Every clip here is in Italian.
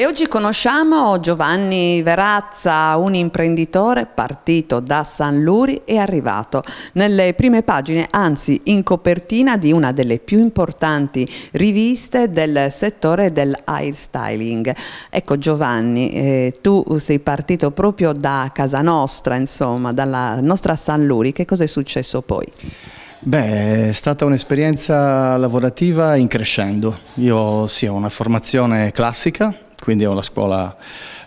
E oggi conosciamo Giovanni Verazza, un imprenditore partito da San Luri e arrivato nelle prime pagine, anzi in copertina di una delle più importanti riviste del settore del hair styling. Ecco Giovanni, eh, tu sei partito proprio da casa nostra, insomma, dalla nostra San Luri, che cosa è successo poi? Beh, è stata un'esperienza lavorativa in crescendo. Io sì, ho una formazione classica, quindi ho la scuola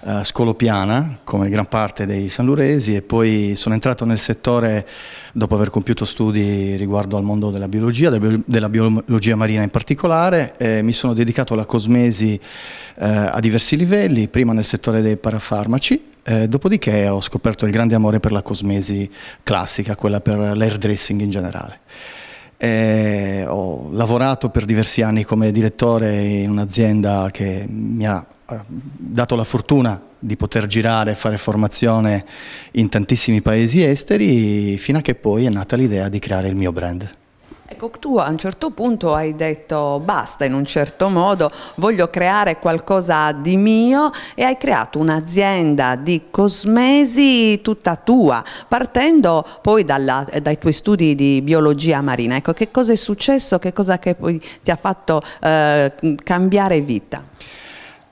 eh, scolopiana come gran parte dei sanluresi e poi sono entrato nel settore dopo aver compiuto studi riguardo al mondo della biologia, della biologia marina in particolare, mi sono dedicato alla cosmesi eh, a diversi livelli, prima nel settore dei parafarmaci, eh, dopodiché ho scoperto il grande amore per la cosmesi classica, quella per l'air dressing in generale. Eh, ho lavorato per diversi anni come direttore in un'azienda che mi ha eh, dato la fortuna di poter girare e fare formazione in tantissimi paesi esteri fino a che poi è nata l'idea di creare il mio brand. Ecco, tu a un certo punto hai detto basta in un certo modo, voglio creare qualcosa di mio e hai creato un'azienda di cosmesi tutta tua, partendo poi dalla, dai tuoi studi di biologia marina. Ecco, che cosa è successo, che cosa che poi ti ha fatto eh, cambiare vita?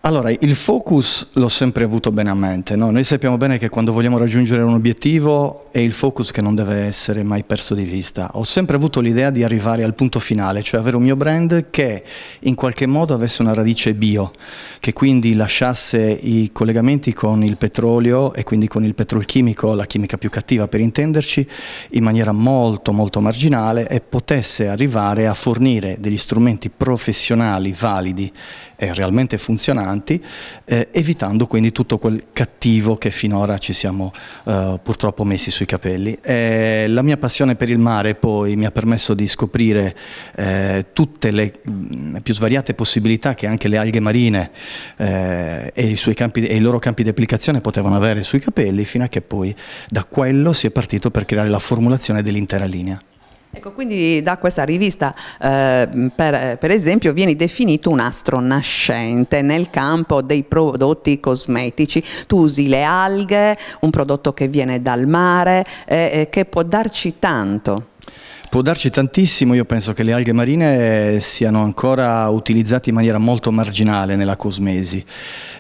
Allora, il focus l'ho sempre avuto bene a mente, no? noi sappiamo bene che quando vogliamo raggiungere un obiettivo è il focus che non deve essere mai perso di vista. Ho sempre avuto l'idea di arrivare al punto finale, cioè avere un mio brand che in qualche modo avesse una radice bio, che quindi lasciasse i collegamenti con il petrolio e quindi con il petrolchimico, la chimica più cattiva per intenderci, in maniera molto molto marginale e potesse arrivare a fornire degli strumenti professionali validi e realmente funzionali inquinanti, eh, evitando quindi tutto quel cattivo che finora ci siamo eh, purtroppo messi sui capelli. Eh, la mia passione per il mare poi mi ha permesso di scoprire eh, tutte le mh, mm, più svariate possibilità che anche le alghe marine eh, e i, campi, e, i loro campi di applicazione potevano avere sui capelli, fino a che poi da quello si è partito per creare la formulazione dell'intera linea. Ecco, quindi da questa rivista, eh, per, per, esempio, vieni definito un astro nascente nel campo dei prodotti cosmetici. Tu usi le alghe, un prodotto che viene dal mare, eh, eh che può darci tanto. Può darci tantissimo, io penso che le alghe marine siano ancora utilizzate in maniera molto marginale nella cosmesi.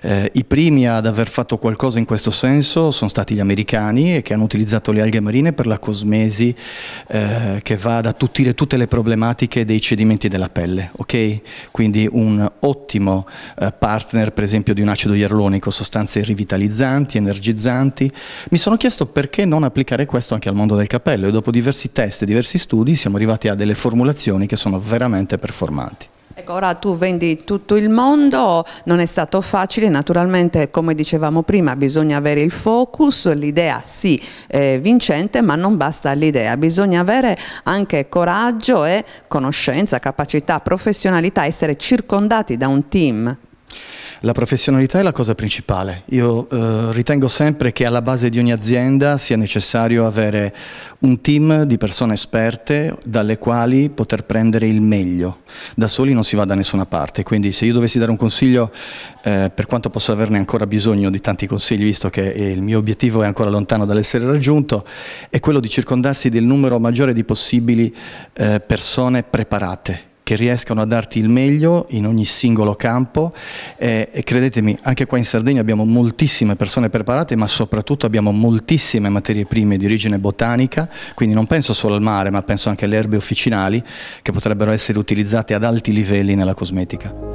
Eh, I primi ad aver fatto qualcosa in questo senso sono stati gli americani eh, che hanno utilizzato le alghe marine per la cosmesi eh, che va ad attutire tutte le problematiche dei cedimenti della pelle, okay? quindi un ottimo eh, partner per esempio di un acido ierlonico, sostanze rivitalizzanti, energizzanti. Mi sono chiesto perché non applicare questo anche al mondo del capello e dopo diversi test e diversi studi studi siamo arrivati a delle formulazioni che sono veramente performanti. Ecco, ora tu vendi tutto il mondo, non è stato facile, naturalmente come dicevamo prima bisogna avere il focus, l'idea sì è eh, vincente ma non basta l'idea, bisogna avere anche coraggio e conoscenza, capacità, professionalità, essere circondati da un team. La professionalità è la cosa principale. Io eh, ritengo sempre che alla base di ogni azienda sia necessario avere un team di persone esperte dalle quali poter prendere il meglio. Da soli non si va da nessuna parte, quindi se io dovessi dare un consiglio, eh, per quanto possa averne ancora bisogno di tanti consigli, visto che il mio obiettivo è ancora lontano dall'essere raggiunto, è quello di circondarsi del numero maggiore di possibili eh, persone preparate che riescano a darti il meglio in ogni singolo campo eh, e credetemi anche qua in Sardegna abbiamo moltissime persone preparate ma soprattutto abbiamo moltissime materie prime di origine botanica quindi non penso solo al mare ma penso anche alle erbe officinali che potrebbero essere utilizzate ad alti livelli nella cosmetica.